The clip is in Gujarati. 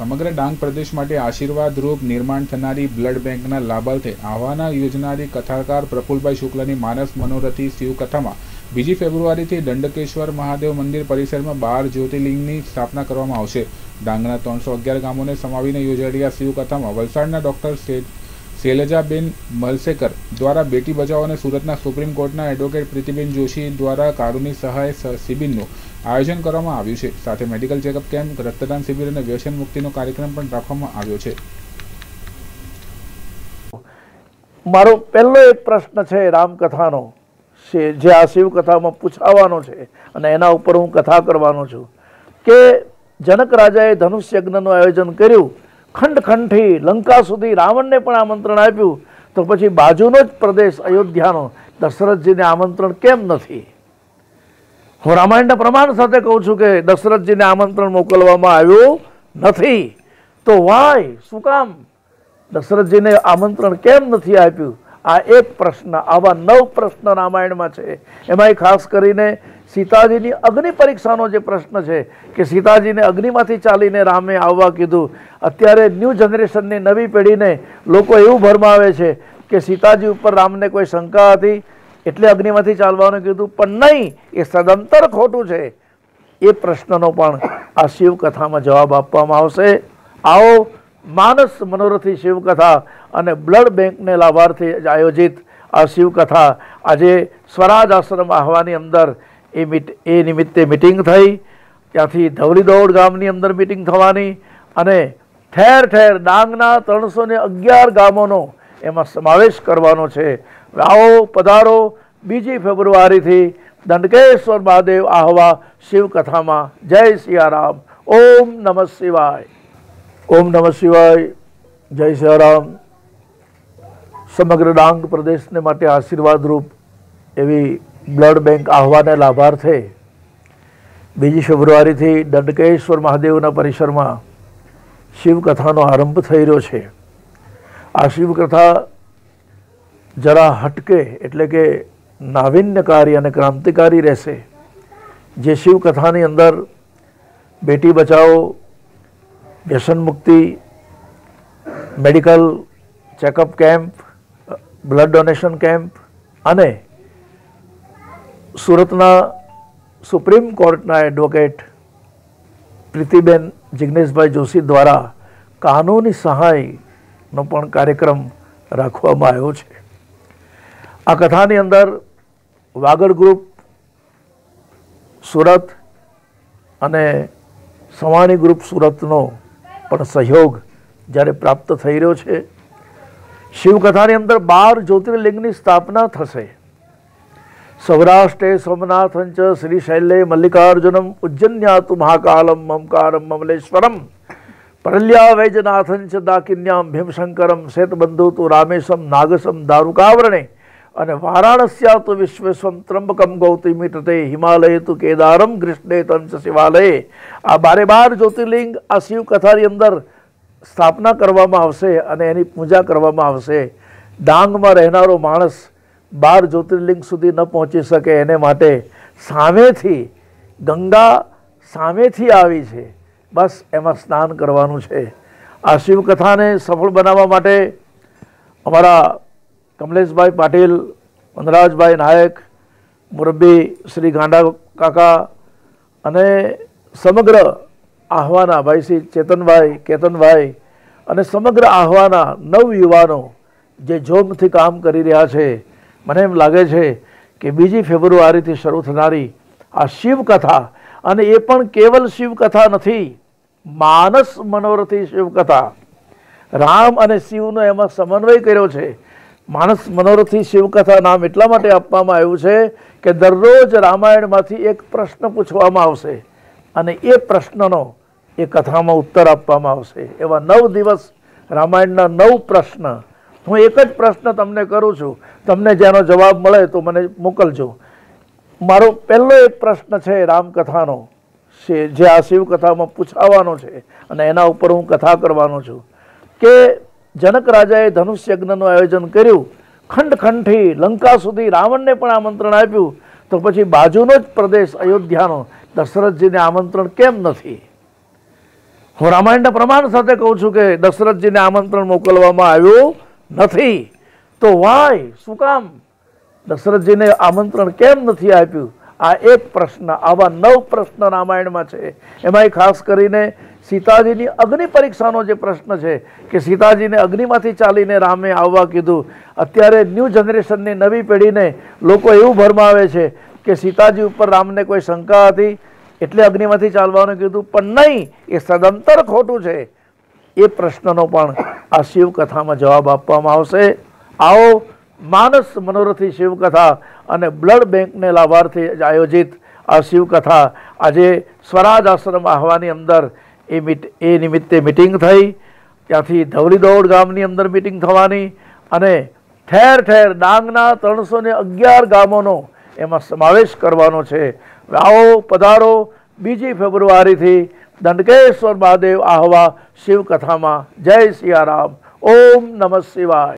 સમગ્ર ડાંગ પ્રદેશ માટે આશીર્વાદરૂપ નિર્માણ થનારી બ્લડ બેંકના લાભાર્થે આહવાના યોજનારી કથાકાર પ્રફુલભાઈ શુક્લની માનસ મનોરથી શિવકથામાં બીજી ફેબ્રુઆરીથી દંડકેશ્વર મહાદેવ મંદિર પરિસરમાં બાર જ્યોતિર્લિંગની સ્થાપના કરવામાં આવશે ડાંગના ત્રણસો અગિયાર ગામોને સમાવીને યોજાયેલી આ શિવકથામાં વલસાડના ડોક્ટર શેઠ શૈલજાબેન મલસેકર દ્વારા બેટી બચાવો અને સુરતના સુપ્રીમ કોર્ટના એડવોકેટ પ્રીતિબેન જોશી દ્વારા કાનૂની સહાય શિબિરનું આયોજન કરવામાં આવ્યું છે સાથે મેડિકલ ચેકઅપ કેમ્પ રક્તદાન શિબિર અને વ્યસન મુક્તિનો કાર્યક્રમ પણ રાખવામાં આવ્યો છે મારો પહેલો એક પ્રશ્ન છે રામકથાનો જે આ શિવકથામાં પૂછાવાનો છે અને એના ઉપર હું કથા કરવાનો છું કે જનક રાજાએ ધનુષ યજ્ઞનું આયોજન કર્યું ખંડ ખંડથી લંકા સુધી રાવણને પણ આમંત્રણ આપ્યું તો પછી બાજુનો જ પ્રદેશ અયોધ્યાનો દશરથજીને આમંત્રણ કેમ નથી હું રામાયણના પ્રમાણ સાથે કહું છું કે દશરથજીને આમંત્રણ મોકલવામાં આવ્યું નથી તો વાય શું કામ દશરથજીને આમંત્રણ કેમ નથી આપ્યું આ એક પ્રશ્ન આવા નવ પ્રશ્ન રામાયણમાં છે એમાંય ખાસ કરીને સીતાજીની અગ્નિ પરીક્ષાનો જે પ્રશ્ન છે કે સીતાજીને અગ્નિમાંથી ચાલીને રામે આવવા કીધું અત્યારે ન્યૂ જનરેશનની નવી પેઢીને લોકો એવું ભરમાવે છે કે સીતાજી ઉપર રામને કોઈ શંકા હતી એટલે અગ્નિમાંથી ચાલવાનું કીધું પણ નહીં એ સદંતર ખોટું છે એ પ્રશ્નનો પણ આ શિવકથામાં જવાબ આપવામાં આવશે આવો માનસ મનોરથી શિવકથા અને બ્લડ બેંકને લાભાર્થે આયોજિત આ શિવકથા આજે સ્વરાજ આશ્રમ આહવાની અંદર એ મિટ એ નિમિત્તે મિટિંગ થઈ ત્યાંથી ધવલીદોડ ગામની અંદર મિટિંગ થવાની અને ઠેર ઠેર ડાંગના ત્રણસો અગિયાર ગામોનો એમાં સમાવેશ કરવાનો છે આવો પધારો બીજી ફેબ્રુઆરીથી દંડકેશ્વર મહાદેવ આહવા શિવકથામાં જય સિયારામ ઓમ નમઃ શિવાય ઓમ નમઃ શિવાય જય સિયારામ સમગ્ર ડાંગ પ્રદેશને માટે આશીર્વાદરૂપ એવી બ્લડ બેંક આહવાને લાભાર્થે બીજી ફેબ્રુઆરીથી દંડકેશ્વર મહાદેવના પરિસરમાં શિવકથાનો આરંભ થઈ રહ્યો છે આ શિવકથા જરા હટકે એટલે કે નાવિન્યકારી અને ક્રાંતિકારી રહેશે જે શિવકથાની અંદર બેટી બચાવો વ્યસન medical checkup camp blood donation camp અને સુરતના સુપ્રીમ કોર્ટના એડવોકેટ પ્રીતિબેન જિગ્નેશભાઈ જોશી દ્વારા કાનૂની સહાયનો પણ કાર્યક્રમ રાખવામાં આવ્યો છે આ કથાની અંદર વાગડ ગ્રુપ સુરત અને સવાણી ગ્રુપ સુરતનો પણ સહયોગ જ્યારે પ્રાપ્ત થઈ રહ્યો છે શિવકથાની અંદર બાર જ્યોતિર્લિંગની સ્થાપના થશે સૌરાષ્ટ્રે સોમનાથંચ શ્રીશૈલે મલ્લિકાર્જુનમ ઉજ્જન્યાતુ મહાકાલમ મમકારમ મમલેશ્વરમ પરલ્યા વૈજનાથંચ દાકિન્યામ ભીમશંકરમ શેતબંધુ તુ રામેશમ નાગસમ દારૂકાવરણે અને વારાણસ્યાતુ વિશ્વેશ્વમ ત્રંબકમ ગૌતમી તથે હિમાલય તું કેદારમ કૃષ્ણે તંચ શિવાલયે આ બારે બાર જ્યોતિર્લિંગ આ શિવ કથાની અંદર સ્થાપના કરવામાં આવશે અને એની પૂજા કરવામાં આવશે ડાંગમાં રહેનારો માણસ બાર જ્યોતિર્લિંગ સુધી ન પહોંચી શકે એને માટે સામેથી ગંગા સામેથી આવી છે બસ એમાં સ્નાન કરવાનું છે આ શિવકથાને સફળ બનાવવા માટે અમારા કમલેશભાઈ પાટીલ વનરાજભાઈ નાયક મુરબ્બી શ્રી ગાંડા કાકા અને સમગ્ર આહવાના ભાઈ શ્રી ચેતનભાઈ કેતનભાઈ અને સમગ્ર આહવાના નવયુવાનો જે જોમથી કામ કરી રહ્યા છે મને એમ લાગે છે કે બીજી ફેબ્રુઆરીથી શરૂ થનારી આ શિવકથા અને એ પણ કેવલ શિવકથા નથી માનસ મનોરથી શિવકથા રામ અને શિવનો એમાં સમન્વય કર્યો છે માણસ મનોરથી શિવકથા નામ એટલા માટે આપવામાં આવ્યું છે કે દરરોજ રામાયણમાંથી એક પ્રશ્ન પૂછવામાં આવશે અને એ પ્રશ્નનો એ કથામાં ઉત્તર આપવામાં આવશે એવા નવ દિવસ રામાયણના નવ પ્રશ્ન હું એક જ પ્રશ્ન તમને કરું છું તમને જેનો જવાબ મળે તો મને મોકલજો મારો પહેલો એક પ્રશ્ન છે રામકથાનો જે આ શિવકથામાં પૂછાવાનો છે અને એના ઉપર હું કથા કરવાનો છું કે જનક રાજાએ ધનુષ યજ્ઞનું આયોજન કર્યું ખંડ ખંડથી લંકા સુધી રાવણને પણ આમંત્રણ આપ્યું તો પછી બાજુનો જ પ્રદેશ અયોધ્યાનો દશરથજીને આમંત્રણ કેમ નથી હું રામાયણના પ્રમાણ સાથે કહું છું કે દશરથજીને આમંત્રણ મોકલવામાં આવ્યું નથી તો વાય શું કામ દશરથજીને આમંત્રણ કેમ નથી આપ્યું આ એક પ્રશ્ન આવા નવ પ્રશ્ન રામાયણમાં છે એમાંય ખાસ કરીને સીતાજીની અગ્નિ પરીક્ષાનો જે પ્રશ્ન છે કે સીતાજીને અગ્નિમાંથી ચાલીને રામે આવવા કીધું અત્યારે ન્યૂ જનરેશનની નવી પેઢીને લોકો એવું ભરમાવે છે કે સીતાજી ઉપર રામને કોઈ શંકા હતી એટલે અગ્નિમાંથી ચાલવાનું કીધું પણ નહીં એ સદંતર ખોટું છે એ પ્રશ્નનો પણ આ શિવકથામાં જવાબ આપવામાં આવશે આવો માનસ મનોરથી શિવકથા અને બ્લડ બેંકને લાભાર્થે આયોજિત આ શિવકથા આજે સ્વરાજ આશ્રમ આહવાની અંદર એ મીટ એ નિમિત્તે મિટિંગ થઈ ત્યાંથી ધવલીદોડ ગામની અંદર મિટિંગ થવાની અને ઠેર ઠેર ડાંગના ત્રણસો ને અગિયાર ગામોનો એમાં સમાવેશ કરવાનો છે આવો પધારો બીજી ફેબ્રુઆરીથી દંડકેશ્વર મહાદેવ આહવા શિવકથામાં જય સિયારામ ઓમ નમઃ શિવાય